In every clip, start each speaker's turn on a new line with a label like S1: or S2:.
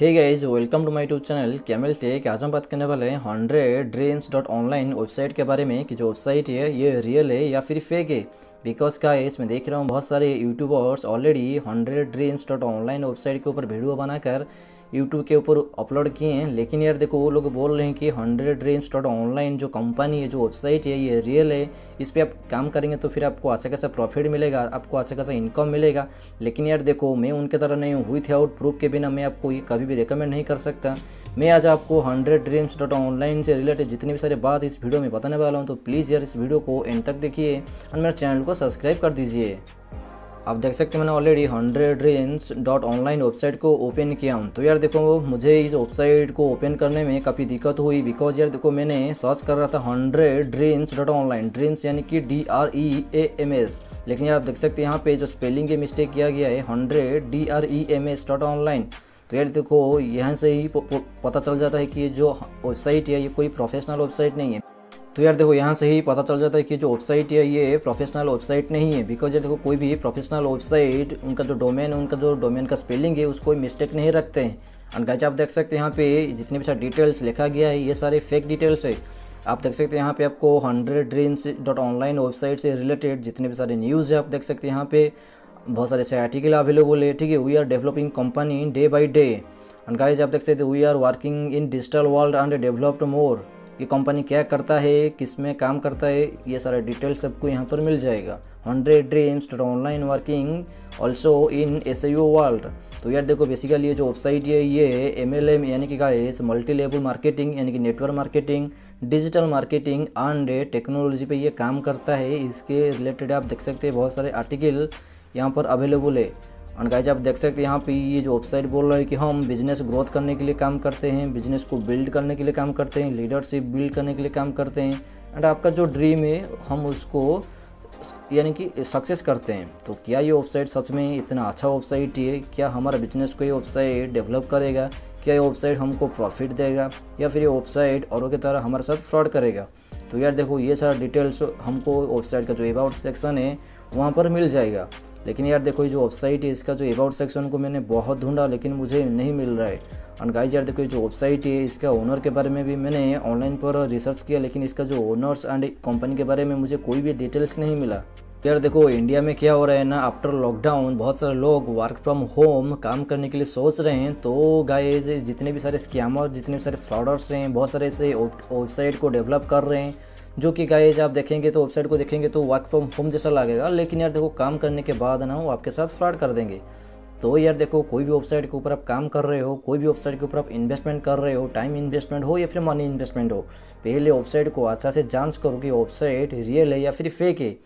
S1: hey guys welcome to my YouTube channel camel tech आज हम बात करने वाले हैं hundred dreams dot online website के बारे में कि जो वेबसाइट है ये रियल है या फिर फेक है बिकॉज का इसमें देख रहा हूँ बहुत सारे youtubers already hundred dreams dot online website के ऊपर वीडियो बनाकर यूट्यूब के ऊपर अपलोड किए हैं लेकिन यार देखो वो लोग बोल रहे हैं कि हंड्रेड ड्रीम्स डॉट ऑनलाइन जो कंपनी है जो वेबसाइट है ये रियल है इस पर आप काम करेंगे तो फिर आपको अच्छा खासा प्रॉफिट मिलेगा आपको अच्छा खासा इनकम मिलेगा लेकिन यार देखो मैं उनके तरह नहीं हूँ थी आउट प्रूफ के बिना मैं आपको ये कभी भी रिकमेंड नहीं कर सकता मैं आज आपको हंड्रेड ड्रीम्स डॉट ऑनलाइन से रिलेटेड जितनी भी सारी बात इस वीडियो में बताने वाला हूँ तो प्लीज़ यार इस वीडियो को एंड तक देखिए और मेरे चैनल को सब्सक्राइब कर दीजिए आप देख सकते हैं मैंने already hundred range dot online website को ओपन किया हूँ तो यार देखो मुझे इस वेबसाइट को ओपन करने में काफ़ी दिक्कत हुई बिकॉज यार देखो मैंने सर्च कर रहा था hundred range dot online dreams यानी कि D R E A M S लेकिन यार आप देख सकते हैं यहाँ पे जो स्पेलिंग के मिस्टेक किया गया है hundred D R E M S dot online तो यार देखो यहाँ से ही पता चल जाता है कि ये जो वेबसाइट है ये कोई प्रोफेशनल वेबसाइट नहीं है तो यार देखो यहाँ से ही पता चल जाता है कि जो वेबसाइट है ये प्रोफेशनल वेबसाइट नहीं है बिकॉज ये देखो कोई भी प्रोफेशनल वेबसाइट उनका जो डोमेन है उनका जो डोमेन का स्पेलिंग है उसको मिस्टेक नहीं रखते हैं एंड गाइज आप देख सकते हैं यहाँ पे जितने भी सारे डिटेल्स लिखा गया है ये सारे फेक डिटेल्स है आप देख सकते हैं यहाँ पे आपको hundred dreams dot online website से रिलेटेड जितने भी सारे न्यूज़ है आप देख सकते हैं यहाँ पे बहुत सारे ऐसे आर्टिकल अवेलेबल है ठीक है we are developing company day by day and guys आप देख सकते हैं we are working in digital world and developed more ये कंपनी क्या करता है किस में काम करता है ये सारा डिटेल सबको यहाँ पर मिल जाएगा hundred dreams online working also in S world तो यार देखो बेसिकली ये जो वेबसाइट है ये एम एल एम यानी कि गाइस मल्टी लेवल मार्केटिंग यानी कि network marketing digital marketing and technology पे ये काम करता है इसके रिलेटेड आप देख सकते हैं बहुत सारे आर्टिकल यहाँ पर अवेलेबल है एंड गाइज आप देख सकते हैं यहाँ पे ये जो वेबसाइट बोल रहा है कि हाँ, हम बिजनेस ग्रोथ करने के लिए काम करते हैं बिजनेस को बिल्ड करने के लिए काम करते हैं लीडरशिप बिल्ड करने के लिए काम करते हैं एंड आपका जो ड्रीम है हम उसको यानी कि सक्सेस करते हैं तो क्या ये वेबसाइट सच में इतना अच्छा वेबसाइट है क्या हमारा बिजनेस को ये वेबसाइट डेवलप करेगा क्या ये वेबसाइट हमको प्रॉफिट देगा या फिर ये वेबसाइट औरों की तरह हमारे साथ फ्रॉड करेगा तो यार देखो ये सारा डिटेल्स हमको वेबसाइट का जो अबाउट सेक्शन है वहाँ पर मिल जाएगा लेकिन यार देखो ये जो वेबसाइट है इसका जो अबाउट सेक्शन को मैंने बहुत ढूंढा लेकिन मुझे नहीं मिल रहा है एंड गाइज यार देखो ये जो वेबसाइट है इसका ओनर के बारे में भी मैंने ऑनलाइन पर रिसर्च किया लेकिन इसका जो ओनर्स एंड कंपनी के बारे में मुझे कोई भी डिटेल्स नहीं मिला यार देखो इंडिया में क्या हो रहा है ना आफ्टर लॉकडाउन बहुत सारे लोग वर्क फ्रॉम होम काम करने के लिए सोच रहे हैं तो गाइज जितने भी सारे स्कैमर जितने भी सारे फ्रॉडर्स हैं बहुत सारे ऐसे वेबसाइट को डेवलप कर रहे हैं जो कि गाइज आप देखेंगे तो वेबसाइट को देखेंगे तो वर्क फ्रॉम होम जैसा लगेगा लेकिन यार देखो काम करने के बाद ना वो आपके साथ फ्रॉड कर देंगे तो यार देखो कोई भी वेबसाइट के ऊपर आप काम कर रहे हो कोई भी वेबसाइट के ऊपर आप इन्वेस्टमेंट कर रहे हो टाइम इन्वेस्टमेंट हो या फिर मनी इन्वेस्टमेंट हो पहले वेबसाइट को अच्छा से जांच करो कि वेबसाइट रियल है या फिर फेक है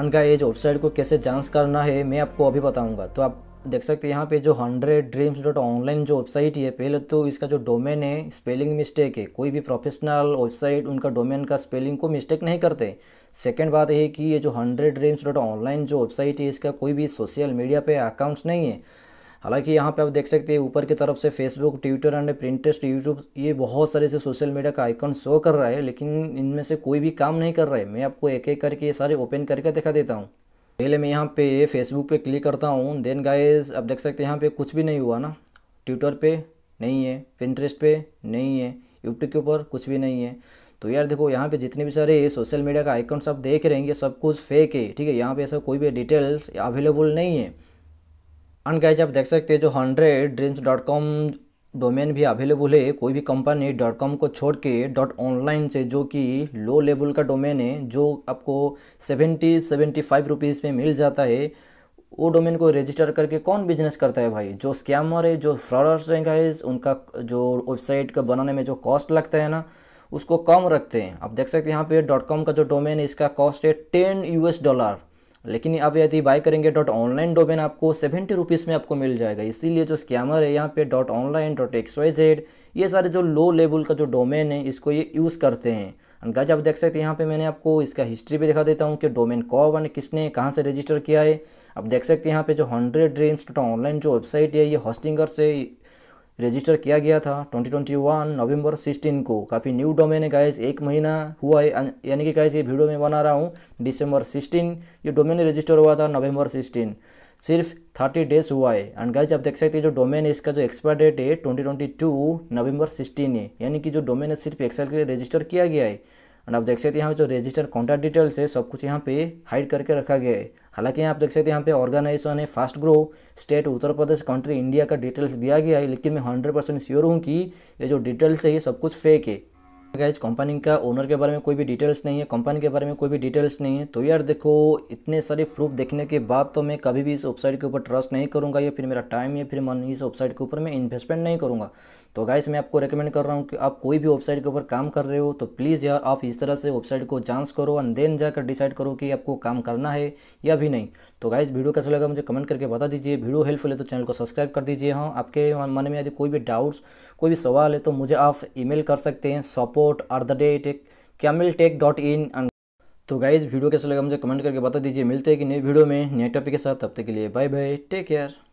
S1: अनका एज वेबसाइट को कैसे जांच करना है मैं आपको अभी बताऊंगा तो आप देख सकते हैं यहाँ पे जो हंड्रेड ड्रीम्स डॉट ऑनलाइन जो वेबसाइट है पहले तो इसका जो डोमेन है स्पेलिंग मिस्टेक है कोई भी प्रोफेशनल वेबसाइट उनका डोमेन का स्पेलिंग को मिस्टेक नहीं करते सेकेंड बात है कि ये जो हंड्रेड ड्रीम्स डॉट ऑनलाइन जो वेबसाइट है इसका कोई भी सोशल मीडिया पे अकाउंट्स नहीं है हालांकि यहाँ पे आप देख सकते हैं ऊपर की तरफ से Facebook Twitter and Pinterest YouTube ये बहुत सारे से सोशल मीडिया का आइकॉन शो कर रहा है लेकिन इनमें से कोई भी काम नहीं कर रहा है मैं आपको एक एक करके ये सारे ओपन करके दिखा देता हूँ पहले मैं यहाँ पे फेसबुक पे क्लिक करता हूँ देन गाइस अब देख सकते हैं यहाँ पे कुछ भी नहीं हुआ ना ट्विटर पे नहीं है पिंट्रेस्ट पे नहीं है यूट्यूब के ऊपर कुछ भी नहीं है तो यार देखो यहाँ पे जितने भी सारे सोशल मीडिया का आइकन सब देख रहे हैं सब कुछ फेक है ठीक है यहाँ पे ऐसा कोई भी डिटेल्स अवेलेबल नहीं है अन गाइज आप देख सकते हैं जो hundred dreams dot com domain भी अवेलेबल है कोई भी कंपनी डॉट कॉम को छोड़ के डॉट ऑनलाइन से जो कि लो लेवल का डोमेन है जो आपको सेवेंटी सेवेंटी फाइव रुपीज़ में मिल जाता है वो डोमेन को रजिस्टर करके कौन बिजनेस करता है भाई जो स्कैमर है जो फ्रॉडर्स हैं गाइस उनका जो वेबसाइट का बनाने में जो कॉस्ट लगता है ना उसको कम रखते हैं आप देख सकते हैं यहाँ पे डॉट कॉम का जो डोमेन है इसका कॉस्ट है टेन यूएस डॉलर लेकिन अब यदि बाय करेंगे डॉट ऑनलाइन डोमेन आपको सेवेंटी रुपीज़ में आपको मिल जाएगा इसीलिए जो स्कैमर है यहाँ पे dot online dot X Y Z ये सारे जो लो लेवल का जो डोमेन है इसको ये यूज़ करते हैं एंड आप देख सकते हैं यहाँ पे मैंने आपको इसका हिस्ट्री भी दिखा देता हूँ कि डोमेन कौन एंड किसने कहाँ से रजिस्टर किया है आप देख सकते हैं यहाँ पे जो हंड्रेड ड्रीम्स डॉट ऑनलाइन जो वेबसाइट है ये होस्टिंगर से रजिस्टर किया गया था 2021 नवंबर 16 को काफ़ी न्यू डोमेन है गाइस एक महीना हुआ है यानी कि गाइस ये वीडियो में बना रहा हूँ दिसंबर 16 ये डोमेन रजिस्टर हुआ था नवंबर 16 सिर्फ 30 डेज हुआ है एंड गाइज आप देख सकते हैं जो डोमेन है इसका जो एक्सपायर डेट है 2022 नवंबर 16 है यानी कि जो डोमेन है सिर्फ एक्सल के लिए रजिस्टर किया गया है एंड आप देख सकते हैं यहाँ पे जो रजिस्टर कॉन्टैक्ट डिटेल्स है सब कुछ यहाँ पे हाइड करके रखा गया है हालांकि आप देख सकते हैं यहाँ पे ऑर्गेनाइजेशन है fast grow state Uttar Pradesh country India का डिटेल्स दिया गया है लेकिन मैं हंड्रेड परसेंट श्योर हूँ कि ये जो डिटेल्स है ये सब कुछ फेक है गाइज कंपनी का ओनर के बारे में कोई भी डिटेल्स नहीं है कंपनी के बारे में कोई भी डिटेल्स नहीं है तो यार देखो इतने सारे प्रूफ देखने के बाद तो मैं कभी भी इस वेबसाइट के ऊपर ट्रस्ट नहीं करूंगा या फिर मेरा टाइम या फिर मन इस वेबसाइट के ऊपर मैं इन्वेस्टमेंट नहीं करूँगा तो गाइज मैं आपको रिकमेंड कर रहा हूँ कि आप कोई भी वेबसाइट के ऊपर काम कर रहे हो तो प्लीज़ यार आप इस तरह से वेबसाइट को जांच करो एंड देन जाकर डिसाइड करो कि आपको काम करना है या भी नहीं तो गाइज वीडियो कैसा लगा मुझे कमेंट करके बता दीजिए वीडियो हेल्पफुल है तो चैनल को सब्सक्राइब कर दीजिए हाँ आपके मन में यदि कोई भी डाउट्स कोई भी सवाल है तो मुझे आप ई कर सकते हैं support report at the rate camel tech dot in and तो गाइज वीडियो कैसे लगा मुझे कमेंट करके बता दीजिए मिलते हैं कि नए वीडियो में नए टॉपिक के साथ तब तक के लिए बाय बाय टेक केयर